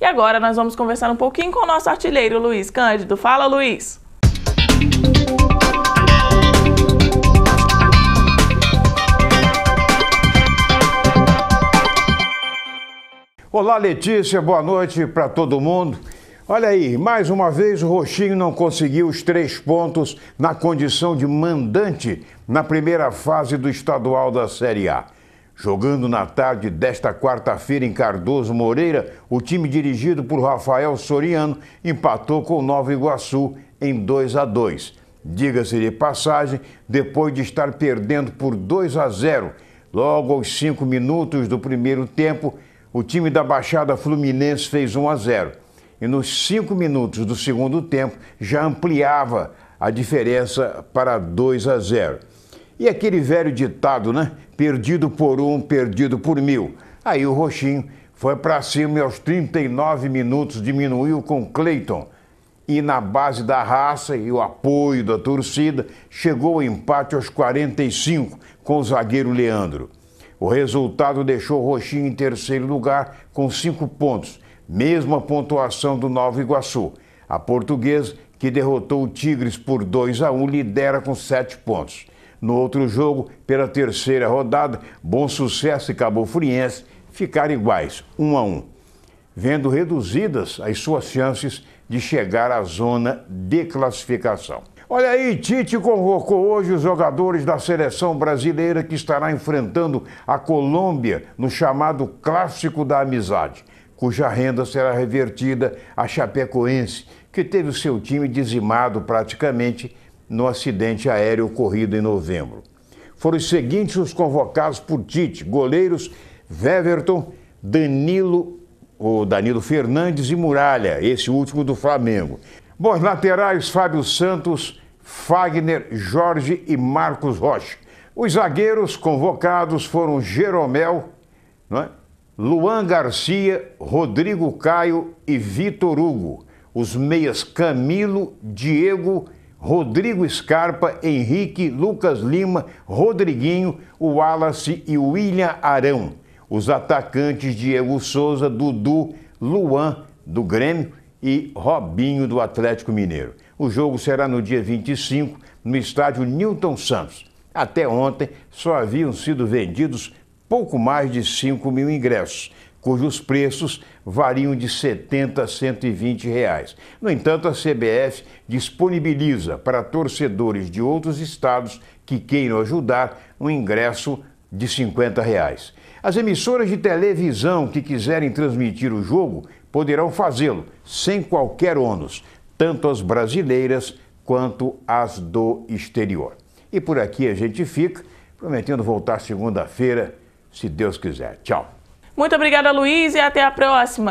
E agora nós vamos conversar um pouquinho com o nosso artilheiro Luiz Cândido. Fala, Luiz! Olá, Letícia, boa noite para todo mundo. Olha aí, mais uma vez o Roxinho não conseguiu os três pontos na condição de mandante na primeira fase do estadual da Série A. Jogando na tarde desta quarta-feira em Cardoso Moreira, o time dirigido por Rafael Soriano empatou com o Nova Iguaçu em 2 a 2. Diga-se de passagem, depois de estar perdendo por 2 a 0, logo aos cinco minutos do primeiro tempo, o time da Baixada Fluminense fez 1 a 0. E nos cinco minutos do segundo tempo já ampliava a diferença para 2 a 0. E aquele velho ditado, né? Perdido por um, perdido por mil. Aí o Roxinho foi para cima e aos 39 minutos diminuiu com Cleiton. E na base da raça e o apoio da torcida, chegou o empate aos 45 com o zagueiro Leandro. O resultado deixou Roxinho em terceiro lugar com cinco pontos, mesma pontuação do Nova Iguaçu. A portuguesa, que derrotou o Tigres por 2 a 1, lidera com sete pontos. No outro jogo, pela terceira rodada, Bom Sucesso e Cabo Friense ficaram iguais, 1 a 1, vendo reduzidas as suas chances de chegar à zona de classificação. Olha aí, Tite convocou hoje os jogadores da seleção brasileira que estará enfrentando a Colômbia no chamado Clássico da Amizade, cuja renda será revertida à Chapecoense, que teve o seu time dizimado praticamente no acidente aéreo ocorrido em novembro. Foram os seguintes os convocados por Tite: goleiros Weverton, Danilo, o Danilo Fernandes e Muralha, esse último do Flamengo. Bons laterais: Fábio Santos, Fagner, Jorge e Marcos Rocha. Os zagueiros convocados foram Jeromel, é? Luan Garcia, Rodrigo Caio e Vitor Hugo. Os meias Camilo, Diego e Rodrigo Scarpa, Henrique, Lucas Lima, Rodriguinho, Wallace e William Arão. Os atacantes Diego Souza, Dudu, Luan do Grêmio e Robinho do Atlético Mineiro. O jogo será no dia 25 no estádio Newton Santos. Até ontem só haviam sido vendidos pouco mais de 5 mil ingressos cujos preços variam de 70 a 120 reais. No entanto, a CBF disponibiliza para torcedores de outros estados que queiram ajudar um ingresso de 50 reais. As emissoras de televisão que quiserem transmitir o jogo poderão fazê-lo sem qualquer ônus, tanto as brasileiras quanto as do exterior. E por aqui a gente fica, prometendo voltar segunda-feira, se Deus quiser. Tchau. Muito obrigada, Luiz, e até a próxima!